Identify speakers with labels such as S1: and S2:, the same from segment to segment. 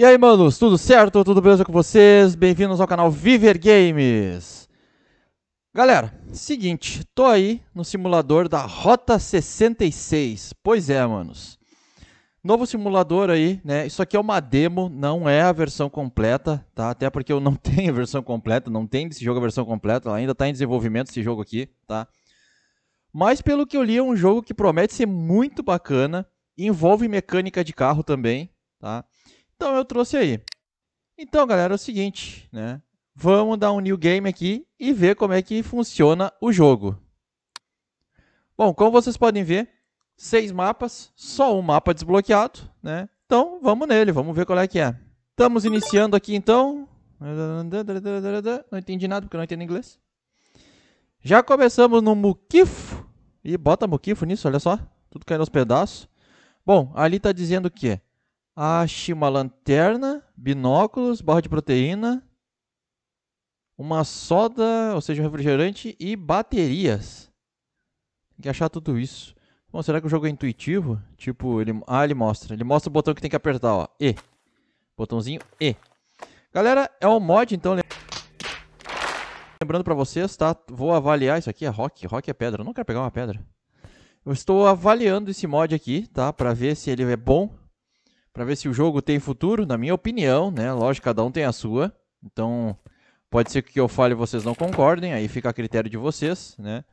S1: E aí, manos, tudo certo? Tudo beleza com vocês? Bem-vindos ao canal Viver Games. Galera, seguinte, tô aí no simulador da Rota 66. Pois é, manos. Novo simulador aí, né? Isso aqui é uma demo, não é a versão completa, tá? Até porque eu não tenho a versão completa, não tem desse jogo a versão completa, ainda tá em desenvolvimento esse jogo aqui, tá? Mas pelo que eu li, é um jogo que promete ser muito bacana, envolve mecânica de carro também, tá? Então eu trouxe aí. Então, galera, é o seguinte, né? Vamos dar um new game aqui e ver como é que funciona o jogo. Bom, como vocês podem ver, seis mapas, só um mapa desbloqueado, né? Então, vamos nele, vamos ver qual é que é. Estamos iniciando aqui, então. Não entendi nada, porque não entendo inglês. Já começamos no Mukifo. E bota Mukifo nisso, olha só. Tudo caindo aos pedaços. Bom, ali está dizendo o que Ache uma lanterna, binóculos, barra de proteína, uma soda, ou seja, um refrigerante e baterias. Tem que achar tudo isso. Bom, será que o jogo é intuitivo? Tipo, ele... Ah, ele mostra. Ele mostra o botão que tem que apertar, ó. E. Botãozinho E. Galera, é um mod, então... Lembrando pra vocês, tá? Vou avaliar... Isso aqui é rock. Rock é pedra. Eu não quero pegar uma pedra. Eu estou avaliando esse mod aqui, tá? Pra ver se ele é bom para ver se o jogo tem futuro, na minha opinião, né? Lógico, cada um tem a sua. Então, pode ser que o que eu fale vocês não concordem, aí fica a critério de vocês, né?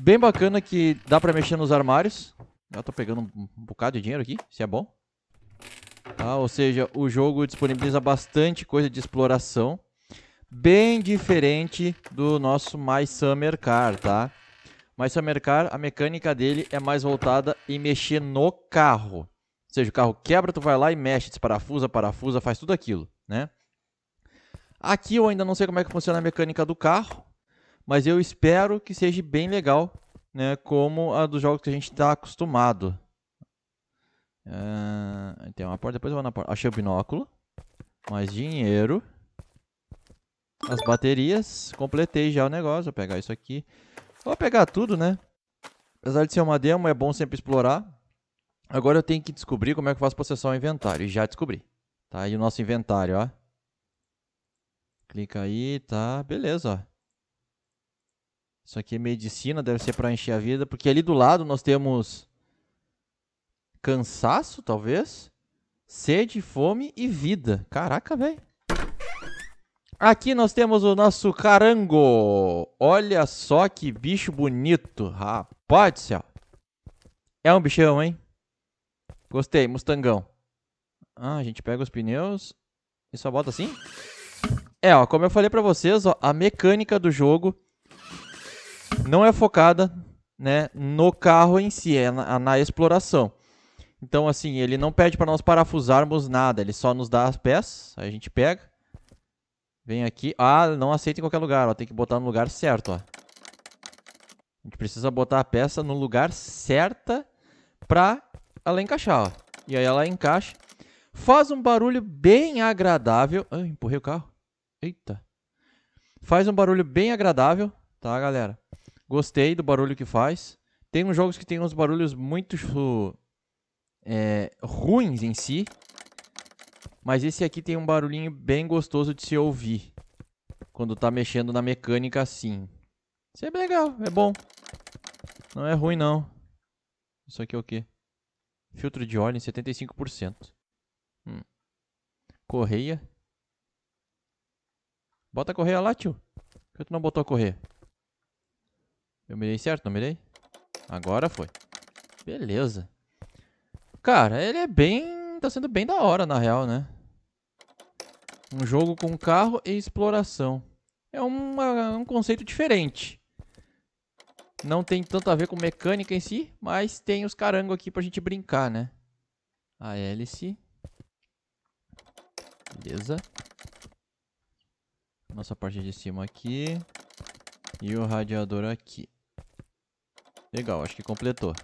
S1: Bem bacana que dá para mexer nos armários. Eu tô pegando um bocado de dinheiro aqui, se é bom. Ah, ou seja, o jogo disponibiliza bastante coisa de exploração. Bem diferente do nosso My Summer Car, tá? My Summer Car, a mecânica dele é mais voltada em mexer no carro. Ou seja, o carro quebra, tu vai lá e mexe, desparafusa, parafusa, faz tudo aquilo, né? Aqui eu ainda não sei como é que funciona a mecânica do carro, mas eu espero que seja bem legal, né? Como a dos jogos que a gente está acostumado. Uh, tem uma porta, depois eu vou na porta. Achei o binóculo. Mais dinheiro. As baterias. Completei já o negócio. Vou pegar isso aqui. Vou pegar tudo, né? Apesar de ser uma demo, é bom sempre explorar. Agora eu tenho que descobrir como é que eu faço para o inventário. E já descobri. Tá aí o nosso inventário, ó. Clica aí, tá. Beleza, ó. Isso aqui é medicina, deve ser para encher a vida. Porque ali do lado nós temos cansaço, talvez. Sede, fome e vida. Caraca, velho. Aqui nós temos o nosso carango. Olha só que bicho bonito. Rapaz do céu. É um bichão, hein? Gostei, Mustangão. Ah, a gente pega os pneus e só bota assim? É, ó, como eu falei pra vocês, ó, a mecânica do jogo não é focada né, no carro em si, é na, na exploração. Então, assim, ele não pede para nós parafusarmos nada, ele só nos dá as peças, a gente pega, vem aqui. Ah, não aceita em qualquer lugar, ó, tem que botar no lugar certo, ó. A gente precisa botar a peça no lugar certa pra ela encaixar, ó. E aí ela encaixa. Faz um barulho bem agradável. Ai, empurrei o carro. Eita. Faz um barulho bem agradável, tá, galera? Gostei do barulho que faz. Tem uns jogos que tem uns barulhos muito é, ruins em si. Mas esse aqui tem um barulhinho bem gostoso de se ouvir. Quando tá mexendo na mecânica assim. Isso é legal, é bom. Não é ruim não. Isso aqui é o quê? Filtro de óleo em 75%. Hum. Correia. Bota a correia lá, tio. Por que tu não botou a correia? Eu mirei certo, não mirei? Agora foi. Beleza. Cara, ele é bem... Tá sendo bem da hora, na real, né? Um jogo com carro e exploração. É uma, um conceito diferente. Não tem tanto a ver com mecânica em si, mas tem os carangos aqui pra gente brincar, né? A hélice. Beleza. Nossa parte de cima aqui. E o radiador aqui. Legal, acho que completou.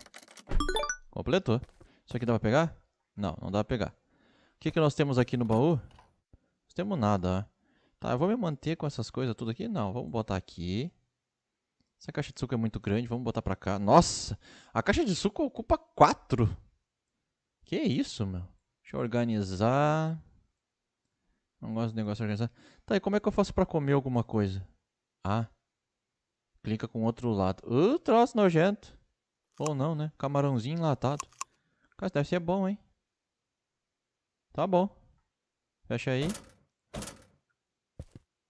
S1: Completou. Isso aqui dá pra pegar? Não, não dá pra pegar. O que, que nós temos aqui no baú? Não temos nada, Tá, eu vou me manter com essas coisas tudo aqui? Não, vamos botar aqui. Essa caixa de suco é muito grande, vamos botar pra cá. Nossa, a caixa de suco ocupa quatro. Que isso, meu. Deixa eu organizar. Não gosto do negócio de organizar. Tá, e como é que eu faço pra comer alguma coisa? Ah, clica com o outro lado. Uh, troço nojento. Ou não, né? Camarãozinho enlatado. Cara, deve ser bom, hein? Tá bom. Fecha aí.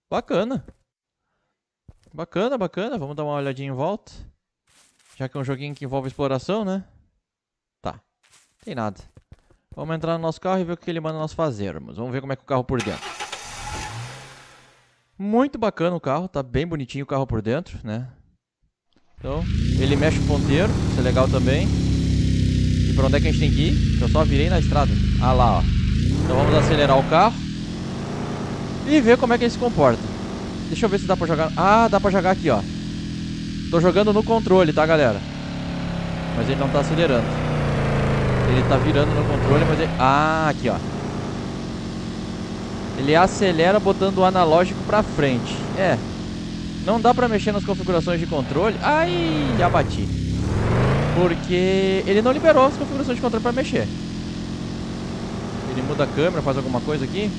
S1: Bacana. Bacana, bacana. Vamos dar uma olhadinha em volta. Já que é um joguinho que envolve exploração, né? Tá. Tem nada. Vamos entrar no nosso carro e ver o que ele manda nós fazermos. Vamos ver como é que o carro por dentro. Muito bacana o carro. Tá bem bonitinho o carro por dentro, né? Então, ele mexe o ponteiro. Isso é legal também. E pra onde é que a gente tem que ir? Eu só virei na estrada. Ah lá, ó. Então vamos acelerar o carro. E ver como é que ele se comporta. Deixa eu ver se dá pra jogar. Ah, dá pra jogar aqui, ó. Tô jogando no controle, tá, galera? Mas ele não tá acelerando. Ele tá virando no controle, mas ele... Ah, aqui, ó. Ele acelera botando o analógico pra frente. É. Não dá pra mexer nas configurações de controle. Ai, já bati. Porque ele não liberou as configurações de controle pra mexer. Ele muda a câmera, faz alguma coisa aqui.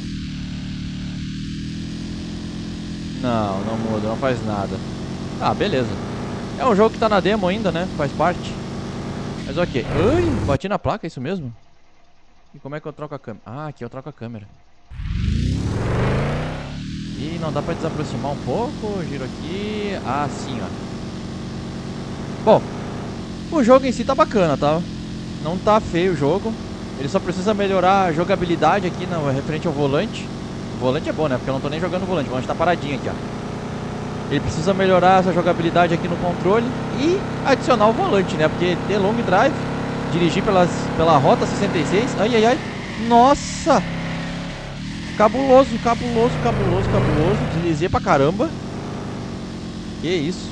S1: Não, não muda, não faz nada. Ah, beleza. É um jogo que tá na demo ainda, né? Faz parte. Mas ok. Ai, bati na placa, é isso mesmo? E como é que eu troco a câmera? Ah, aqui eu troco a câmera. E não dá pra desaproximar um pouco. Giro aqui. Ah, sim, ó. Bom, o jogo em si tá bacana, tá? Não tá feio o jogo. Ele só precisa melhorar a jogabilidade aqui na, né, referente ao volante. Volante é bom, né? Porque eu não tô nem jogando volante. O volante tá paradinho aqui, ó. Ele precisa melhorar essa jogabilidade aqui no controle e adicionar o volante, né? Porque ter long drive, dirigir pelas, pela rota 66... Ai, ai, ai. Nossa! Cabuloso, cabuloso, cabuloso, cabuloso. Deslizei pra caramba. Que isso.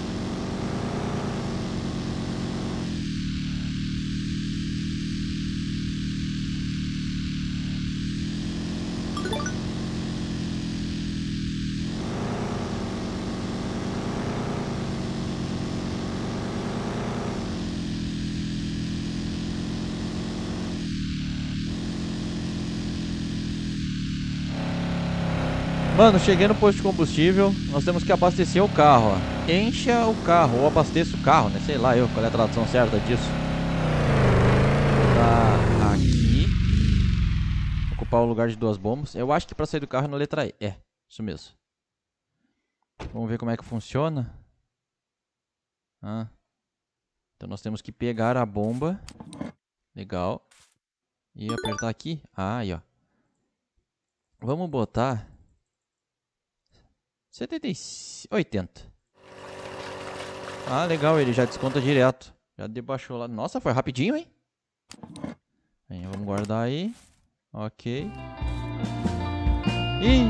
S1: Mano, cheguei no posto de combustível, nós temos que abastecer o carro, ó. Encha o carro, ou abasteça o carro, né? Sei lá eu qual é a tradução certa disso. Tá aqui. Ocupar o lugar de duas bombas. Eu acho que pra sair do carro é na letra E. É, isso mesmo. Vamos ver como é que funciona. Ah. Então nós temos que pegar a bomba. Legal. E apertar aqui. Ah, aí, ó. Vamos botar 70, 80. Ah, legal, ele já desconta direto. Já debaixou lá. Nossa, foi rapidinho, hein? Bem, vamos guardar aí. Ok. Ih,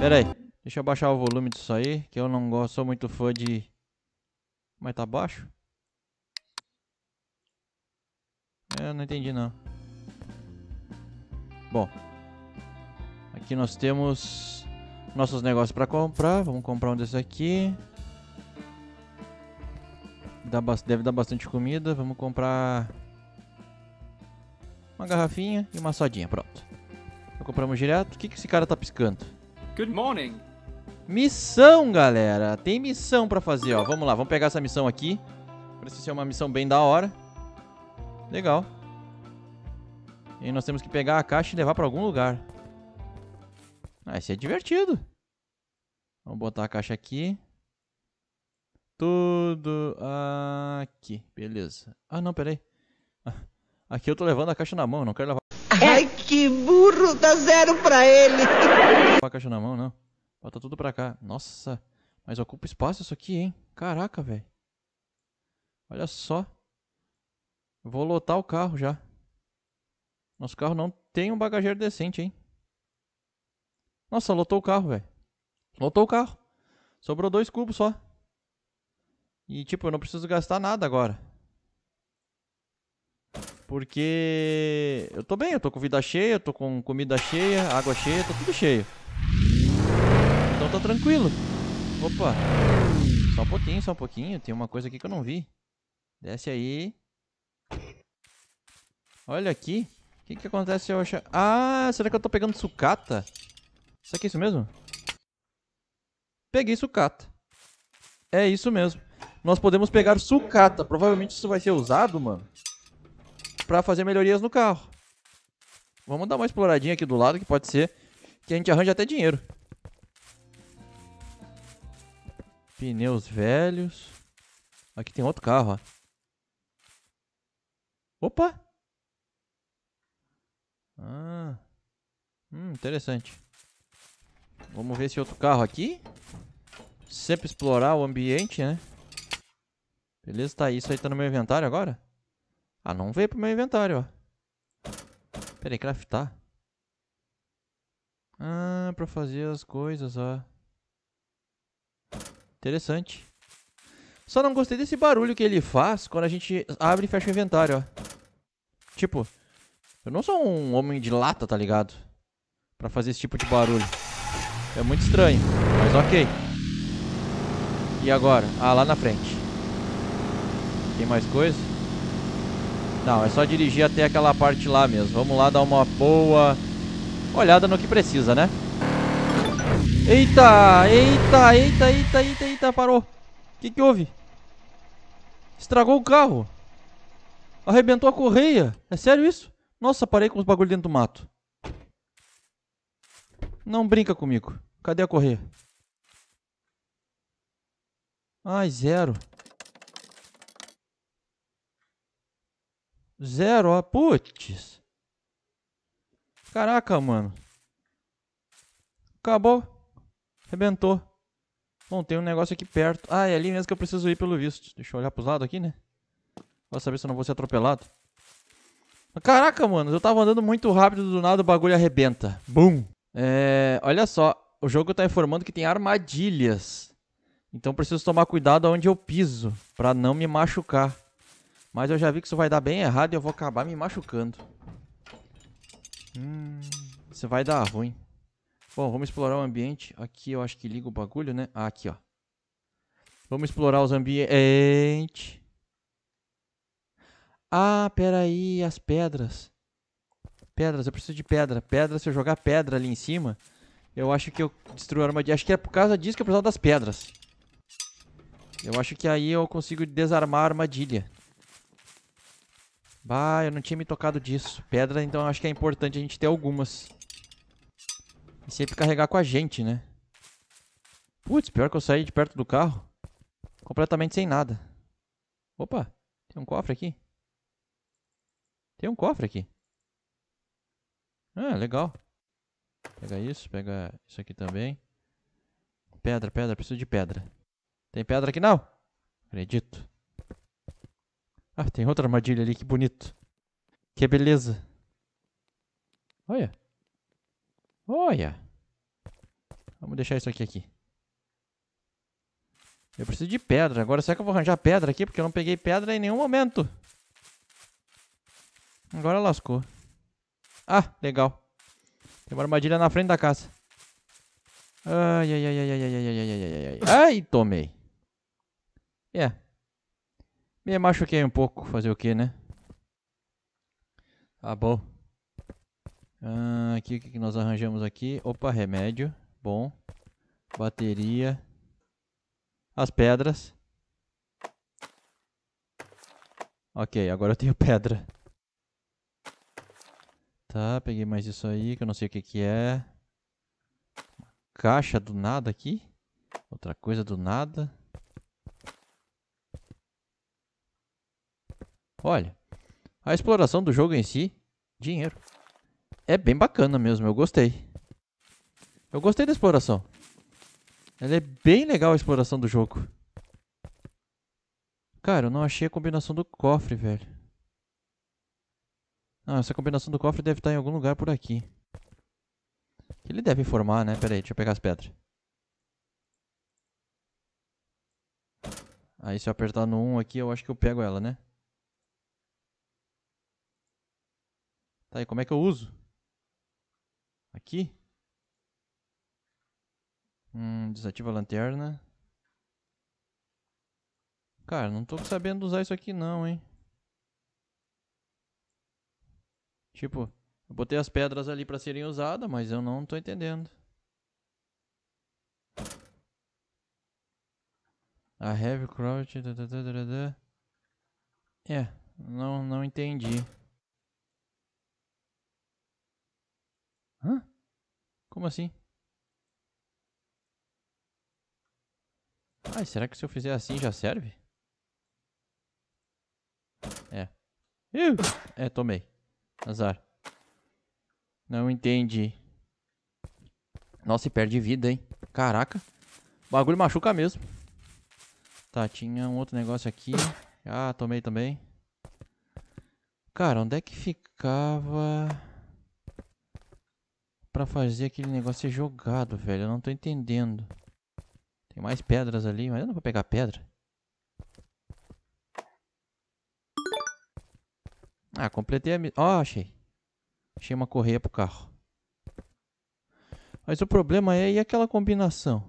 S1: pera aí. Deixa eu baixar o volume disso aí, que eu não gosto, sou muito fã de... Mas tá baixo? É, eu não entendi, não. Bom. Aqui nós temos nossos negócios para comprar. Vamos comprar um desses aqui. Dá, deve dar bastante comida. Vamos comprar uma garrafinha e uma sodinha. Pronto. Já então, compramos direto. O que, que esse cara tá piscando? Good morning. Missão, galera. Tem missão pra fazer, ó. Vamos lá, vamos pegar essa missão aqui. Parece ser uma missão bem da hora. Legal. E nós temos que pegar a caixa e levar pra algum lugar. Vai ser divertido. Vamos botar a caixa aqui. Tudo aqui. Beleza. Ah, não, peraí. Aqui eu tô levando a caixa na mão, não quero levar. Ai, que burro! Dá zero pra ele! Não a caixa na mão, não. Bota tudo pra cá. Nossa, mas ocupa espaço isso aqui, hein? Caraca, velho. Olha só. Vou lotar o carro já. Nosso carro não tem um bagageiro decente, hein? Nossa, lotou o carro, velho. Lotou o carro. Sobrou dois cubos só. E tipo, eu não preciso gastar nada agora. Porque eu tô bem, eu tô com vida cheia, eu tô com comida cheia, água cheia, tô tudo cheio. Então tá tranquilo. Opa. Só um pouquinho, só um pouquinho. Tem uma coisa aqui que eu não vi. Desce aí. Olha aqui. O que que acontece se eu achar... Ah, será que eu tô pegando sucata? Isso aqui é isso mesmo? Peguei sucata. É isso mesmo. Nós podemos pegar sucata. Provavelmente isso vai ser usado, mano. Pra fazer melhorias no carro. Vamos dar uma exploradinha aqui do lado, que pode ser que a gente arranje até dinheiro. Pneus velhos. Aqui tem outro carro, ó. Opa! Ah. Hum, interessante. Vamos ver esse outro carro aqui. Sempre explorar o ambiente, né? Beleza, tá. Isso aí tá no meu inventário agora? Ah, não veio pro meu inventário, ó. Pera aí, craftar. Ah, pra fazer as coisas, ó. Interessante. Só não gostei desse barulho que ele faz quando a gente abre e fecha o inventário, ó. Tipo, eu não sou um homem de lata, tá ligado? Pra fazer esse tipo de barulho. É muito estranho, mas ok. E agora? Ah, lá na frente. Tem mais coisa? Não, é só dirigir até aquela parte lá mesmo. Vamos lá dar uma boa olhada no que precisa, né? Eita, eita, eita, eita, eita, eita, parou. O que, que houve? Estragou o carro. Arrebentou a correia. É sério isso? Nossa, parei com os bagulho dentro do mato. Não brinca comigo. Cadê a correr? Ai, zero. Zero, ó. Putz. Caraca, mano. Acabou. Rebentou. Bom, tem um negócio aqui perto. Ah, é ali mesmo que eu preciso ir pelo visto. Deixa eu olhar pros lados aqui, né? Pra saber se eu não vou ser atropelado. Caraca, mano. Eu tava andando muito rápido do nada o bagulho arrebenta. Bum. É, olha só, o jogo está informando que tem armadilhas. Então preciso tomar cuidado aonde eu piso para não me machucar. Mas eu já vi que isso vai dar bem errado e eu vou acabar me machucando. Hum, isso vai dar ruim. Bom, vamos explorar o ambiente. Aqui eu acho que liga o bagulho, né? Ah, aqui, ó. Vamos explorar os ambientes. Ah, peraí, as pedras. Pedras, eu preciso de pedra. Pedra, se eu jogar pedra ali em cima, eu acho que eu destruo a armadilha. Acho que é por causa disso que eu precisava das pedras. Eu acho que aí eu consigo desarmar a armadilha. Bah, eu não tinha me tocado disso. Pedra, então acho que é importante a gente ter algumas. E sempre carregar com a gente, né? Putz, pior que eu saí de perto do carro. Completamente sem nada. Opa, tem um cofre aqui. Tem um cofre aqui. Ah, legal. Pega isso, pega isso aqui também. Pedra, pedra, preciso de pedra. Tem pedra aqui não? Acredito. Ah, tem outra armadilha ali, que bonito. Que beleza. Olha. Olha. Vamos deixar isso aqui aqui. Eu preciso de pedra. Agora será que eu vou arranjar pedra aqui? Porque eu não peguei pedra em nenhum momento. Agora lascou. Ah, legal. Tem uma armadilha na frente da casa. Ai, ai, ai, ai, ai, ai, ai, ai, ai, ai, ai. Ai, tomei. É. Yeah. Me machuquei um pouco. Fazer o quê, né? Tá bom. Ah, aqui o que, que nós arranjamos aqui? Opa, remédio. Bom. Bateria. As pedras. Ok, agora eu tenho pedra. Tá, peguei mais isso aí, que eu não sei o que que é. Uma caixa do nada aqui. Outra coisa do nada. Olha, a exploração do jogo em si, dinheiro, é bem bacana mesmo, eu gostei. Eu gostei da exploração. Ela é bem legal a exploração do jogo. Cara, eu não achei a combinação do cofre, velho. Não, essa combinação do cofre deve estar em algum lugar por aqui. Ele deve formar, né? Pera aí, deixa eu pegar as pedras. Aí se eu apertar no 1 aqui, eu acho que eu pego ela, né? Tá, aí como é que eu uso? Aqui? Hum, desativa a lanterna. Cara, não tô sabendo usar isso aqui não, hein. Tipo, eu botei as pedras ali para serem usadas, mas eu não tô entendendo. A heavy crouch... É, não, não entendi. Hã? Como assim? Ai, será que se eu fizer assim já serve? É. Eu, é, tomei. Azar. Não entendi. Nossa, e perde vida, hein? Caraca. O bagulho machuca mesmo. Tá, tinha um outro negócio aqui. Ah, tomei também. Cara, onde é que ficava... Pra fazer aquele negócio ser jogado, velho? Eu não tô entendendo. Tem mais pedras ali, mas eu não vou pegar pedra. Ah, completei a missão. Oh, Ó, achei. Achei uma correia pro carro. Mas o problema é, e aquela combinação?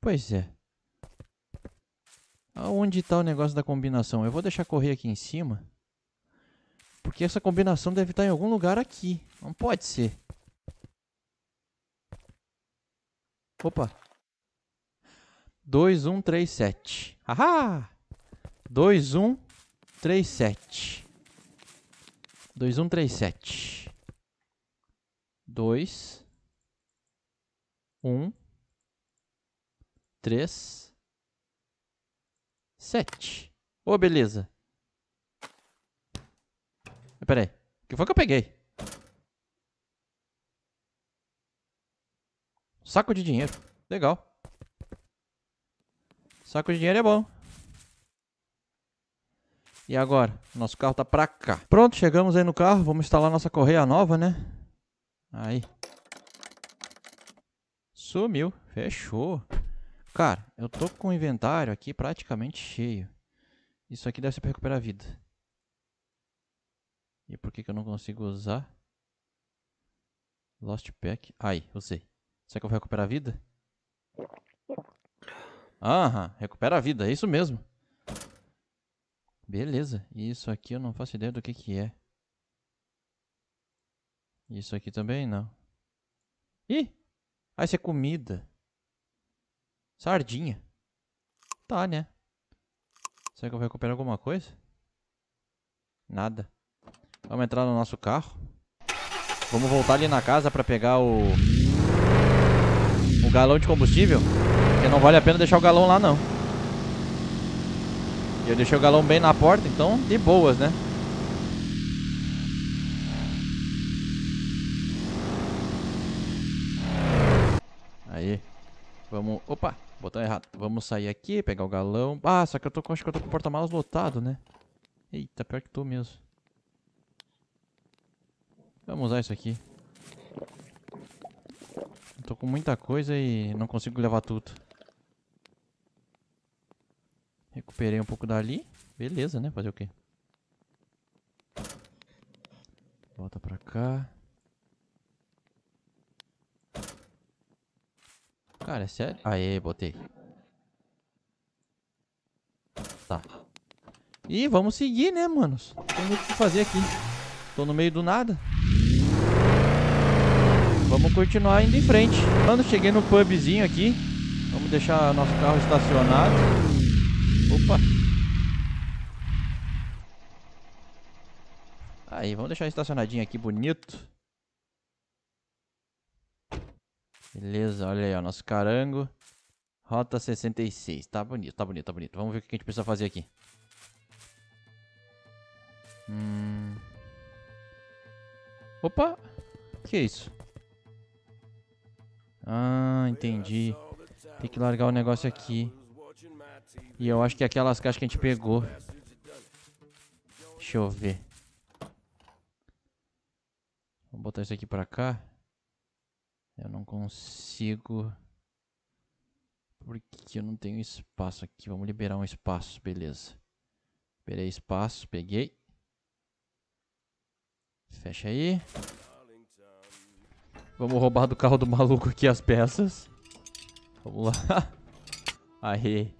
S1: Pois é. Onde está o negócio da combinação? Eu vou deixar correr aqui em cima. Porque essa combinação deve estar tá em algum lugar aqui. Não pode ser. Opa. 2, 1, 3, 7. Haha! 2137. 2137. 2 1 3 7. Ô, oh, beleza. espera aí. O que foi que eu peguei? Saco de dinheiro. Legal. Saco de dinheiro é bom. E agora? Nosso carro tá pra cá. Pronto, chegamos aí no carro. Vamos instalar nossa correia nova, né? Aí. Sumiu. Fechou. Cara, eu tô com o inventário aqui praticamente cheio. Isso aqui deve ser pra recuperar a vida. E por que, que eu não consigo usar? Lost Pack. Aí, usei. Será que eu vou recuperar a vida? Aham, recupera a vida, é isso mesmo. Beleza. E isso aqui eu não faço ideia do que que é. Isso aqui também não. Ih! Ah, isso é comida. Sardinha. Tá, né? Será que eu vou recuperar alguma coisa? Nada. Vamos entrar no nosso carro. Vamos voltar ali na casa pra pegar o... O galão de combustível. Porque não vale a pena deixar o galão lá, não. Eu deixei o galão bem na porta, então de boas, né? Aí. Vamos... Opa! Botão errado. Vamos sair aqui, pegar o galão. Ah, só que eu tô com... Acho que eu tô com o porta-malas lotado, né? Eita, pior que tô mesmo. Vamos usar isso aqui. Eu tô com muita coisa e não consigo levar tudo. Recuperei um pouco dali. Beleza, né? Fazer o quê? Volta pra cá. Cara, é sério? Aê, botei. Tá. E vamos seguir, né, manos? tem muito o que fazer aqui. Tô no meio do nada. Vamos continuar indo em frente. Mano, cheguei no pubzinho aqui. Vamos deixar nosso carro estacionado. Opa! Aí, vamos deixar estacionadinho aqui, bonito. Beleza, olha aí, ó, nosso carango. Rota 66. Tá bonito, tá bonito, tá bonito. Vamos ver o que a gente precisa fazer aqui. Hum... Opa! Que é isso? Ah, entendi. Tem que largar o negócio aqui. E eu acho que é aquelas caixas que a gente pegou. Deixa eu ver. Vou botar isso aqui pra cá. Eu não consigo... Porque eu não tenho espaço aqui. Vamos liberar um espaço, beleza. Liberei espaço, peguei. Fecha aí. Vamos roubar do carro do maluco aqui as peças. Vamos lá. Aê.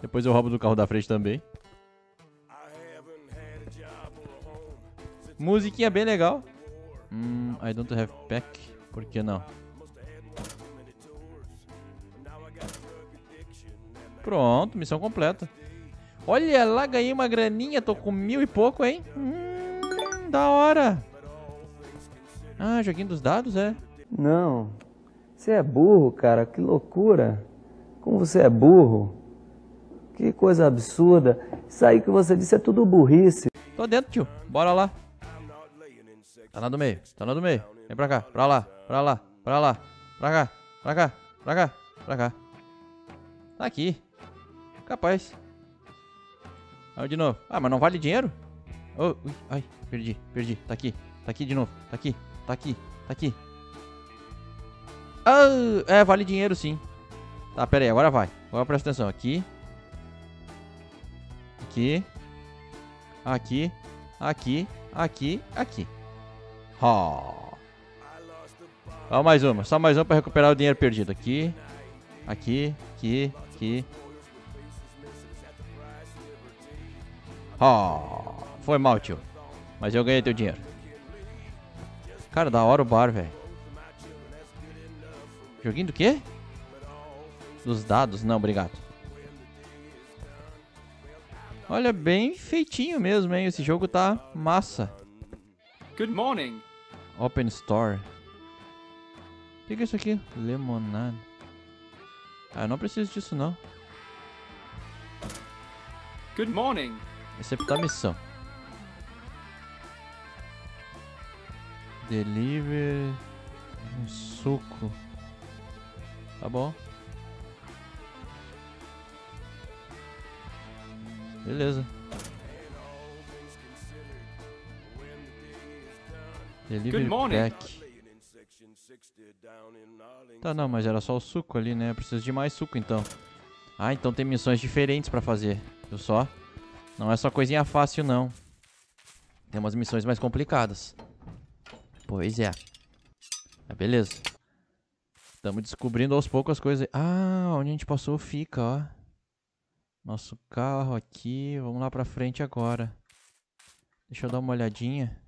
S1: Depois eu roubo do carro da frente também. Musiquinha bem legal. Hum, I don't have pack. Por que não? Pronto, missão completa. Olha lá, ganhei uma graninha. Tô com mil e pouco, hein? Hum, da hora. Ah, joguinho dos dados, é? Não. Você é burro, cara. Que loucura. Como você é burro. Que coisa absurda. Isso aí que você disse é tudo burrice. Tô dentro, tio. Bora lá. Tá na do meio, tá na do meio. Vem pra cá, pra lá, pra lá, pra lá, pra cá, pra cá, pra cá, pra cá. Tá aqui. Capaz. Vamos de novo. Ah, mas não vale dinheiro? Oh, ui, ai, perdi, perdi. Tá aqui, tá aqui de novo, tá aqui, tá aqui, tá aqui. Ah, é, vale dinheiro sim. Tá, pera aí, agora vai. Agora presta atenção. Aqui, aqui, aqui, aqui, aqui, aqui. Ó. mais uma. Só mais uma pra recuperar o dinheiro perdido. Aqui, aqui, aqui, aqui. Ó. Foi mal, tio. Mas eu ganhei teu dinheiro. Cara, da hora o bar, velho. Joguinho do quê? Dos dados? Não, obrigado. Olha, bem feitinho mesmo, hein? Esse jogo tá massa. Good morning. Open Store. O que, que é isso aqui? Lemonade. Ah, eu não preciso disso não. Good morning. Exceptar tá missão. Deliver um suco. Tá bom. Beleza. Good morning. Tá, não, mas era só o suco ali, né? Eu preciso de mais suco, então. Ah, então tem missões diferentes pra fazer. Viu só? Não é só coisinha fácil, não. Tem umas missões mais complicadas. Pois é. Ah, beleza. Estamos descobrindo aos poucos as coisas. Ah, onde a gente passou fica, ó. Nosso carro aqui. Vamos lá pra frente agora. Deixa eu dar uma olhadinha.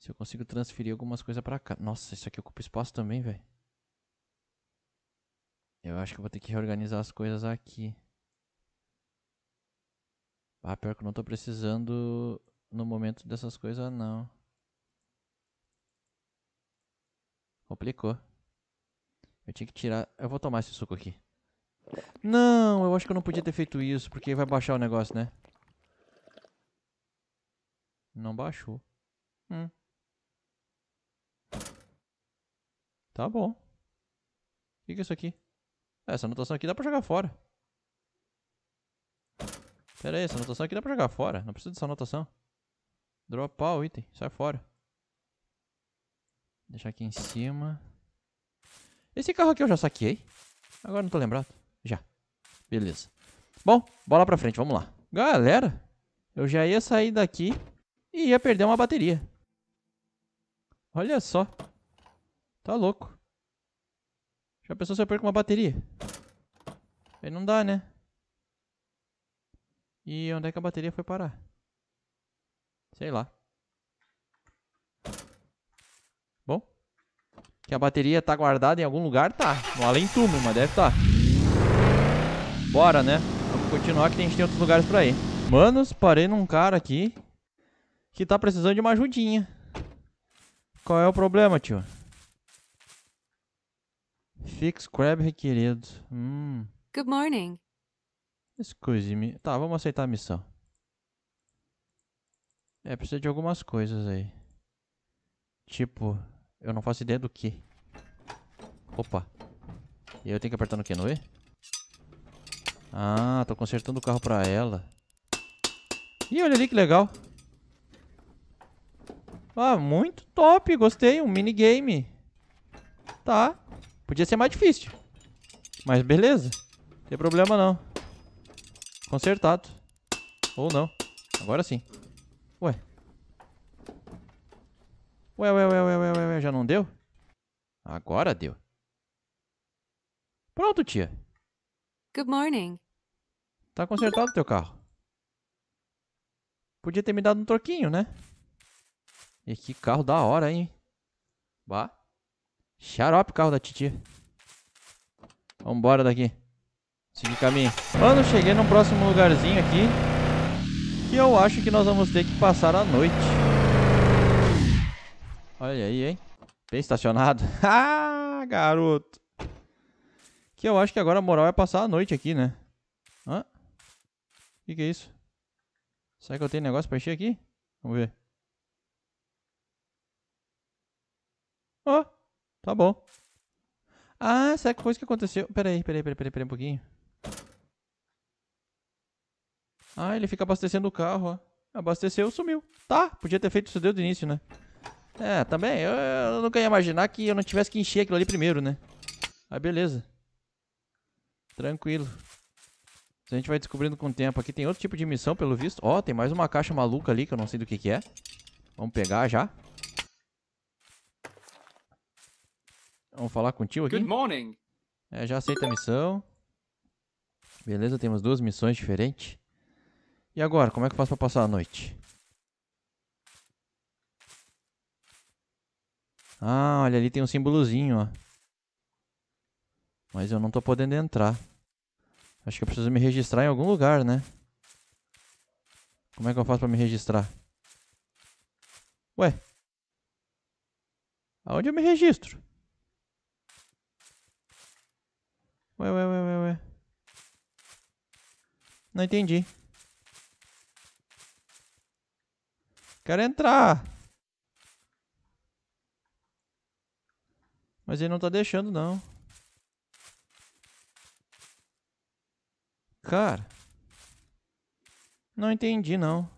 S1: Se eu consigo transferir algumas coisas pra cá. Nossa, isso aqui ocupa espaço também, velho. Eu acho que eu vou ter que reorganizar as coisas aqui. Ah, pior que eu não tô precisando no momento dessas coisas, não. Complicou. Eu tinha que tirar... Eu vou tomar esse suco aqui. Não, eu acho que eu não podia ter feito isso, porque vai baixar o negócio, né? Não baixou. Hum. Tá bom. O que, que é isso aqui? Essa anotação aqui dá pra jogar fora. Pera aí, essa anotação aqui dá pra jogar fora. Não precisa dessa anotação. Dropar o item. Sai fora. Deixar aqui em cima. Esse carro aqui eu já saquei. Agora não tô lembrado. Já. Beleza. Bom, bola pra frente, vamos lá. Galera, eu já ia sair daqui e ia perder uma bateria. Olha só. Tá louco. Já pensou se eu perco uma bateria? Aí não dá, né? E onde é que a bateria foi parar? Sei lá. Bom. Que a bateria tá guardada em algum lugar? Tá. No além túmulo, mas deve estar. Tá. Bora, né? Vamos continuar que a gente tem outros lugares pra ir. Manos, parei num cara aqui que tá precisando de uma ajudinha. Qual é o problema, tio? Fix crab requerido. Hum. Good morning. Excuse-me. Tá, vamos aceitar a missão. É, precisa de algumas coisas aí. Tipo, eu não faço ideia do que. Opa. E eu tenho que apertar no que, não é? Ah, tô consertando o carro pra ela. Ih, olha ali que legal. Ah, muito top, gostei, um minigame. Tá, podia ser mais difícil. Mas beleza, não tem problema não. Consertado. Ou não, agora sim. Ué. Ué, ué, ué, ué, ué, ué, ué, já não deu? Agora deu. Pronto, tia. Good morning. Tá consertado o teu carro. Podia ter me dado um troquinho, né? E que carro da hora, hein? Bah. Xarope carro da titia. Vambora daqui. Seguir caminho. Mano, cheguei num próximo lugarzinho aqui. Que eu acho que nós vamos ter que passar a noite. Olha aí, hein? Bem estacionado. ah, garoto. Que eu acho que agora a moral é passar a noite aqui, né? Hã? que, que é isso? Será que eu tenho negócio pra encher aqui? Vamos ver. Ó, oh, tá bom. Ah, será que foi isso que aconteceu? Peraí, peraí, peraí, peraí, peraí um pouquinho. Ah, ele fica abastecendo o carro, ó. Abasteceu, sumiu. Tá, podia ter feito isso desde o início, né? É, também, eu, eu nunca ia imaginar que eu não tivesse que encher aquilo ali primeiro, né? Ah, beleza. Tranquilo. Isso a gente vai descobrindo com o tempo. Aqui tem outro tipo de missão, pelo visto. Ó, oh, tem mais uma caixa maluca ali, que eu não sei do que que é. Vamos pegar já. Vamos falar com o aqui. Good morning. É, já aceita a missão. Beleza, temos duas missões diferentes. E agora, como é que eu faço pra passar a noite? Ah, olha ali tem um símbolozinho, ó. Mas eu não tô podendo entrar. Acho que eu preciso me registrar em algum lugar, né? Como é que eu faço pra me registrar? Ué? Aonde eu me registro? Ué, ué, ué, ué, ué. Não entendi. Quero entrar. Mas ele não tá deixando, não. Cara. Não entendi, não.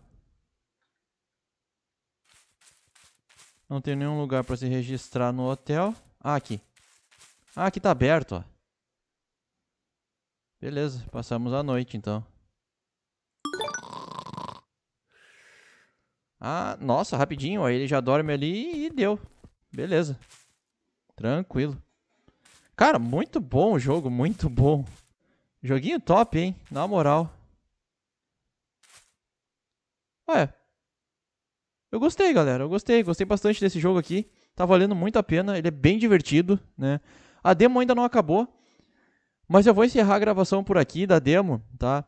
S1: Não tem nenhum lugar para se registrar no hotel. Ah, aqui. Ah, aqui tá aberto, ó. Beleza, passamos a noite, então. Ah, nossa, rapidinho, Aí Ele já dorme ali e deu. Beleza. Tranquilo. Cara, muito bom o jogo, muito bom. Joguinho top, hein? Na moral. Ué. Eu gostei, galera. Eu gostei. Gostei bastante desse jogo aqui. Tá valendo muito a pena. Ele é bem divertido, né? A demo ainda não acabou. Mas eu vou encerrar a gravação por aqui da demo, tá?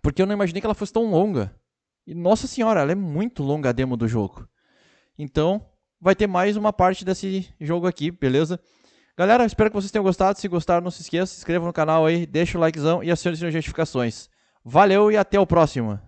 S1: Porque eu não imaginei que ela fosse tão longa. E, nossa senhora, ela é muito longa a demo do jogo. Então, vai ter mais uma parte desse jogo aqui, beleza? Galera, espero que vocês tenham gostado. Se gostaram, não se esqueça, se inscreva no canal aí, deixa o likezão e acione as notificações. Valeu e até o próximo.